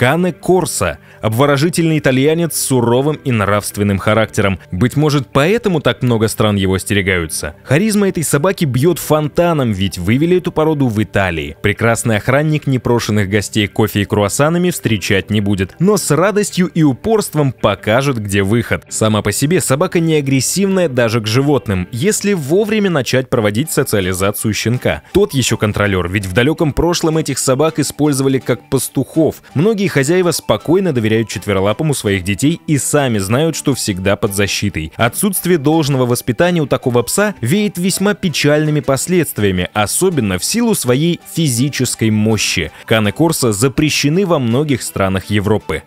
Кане Корса, обворожительный итальянец с суровым и нравственным характером. Быть может, поэтому так много стран его остерегаются. Харизма этой собаки бьет фонтаном, ведь вывели эту породу в Италии. Прекрасный охранник непрошенных гостей кофе и круассанами встречать не будет, но с радостью и упорством покажет, где выход. Сама по себе собака не агрессивная даже к животным, если вовремя начать проводить социализацию щенка. Тот еще контролер, ведь в далеком прошлом этих собак использовали как пастухов. Многие хозяева спокойно доверяют четверолапому своих детей и сами знают, что всегда под защитой. Отсутствие должного воспитания у такого пса веет весьма печальными последствиями, особенно в силу своей физической мощи. Каны Корса запрещены во многих странах Европы.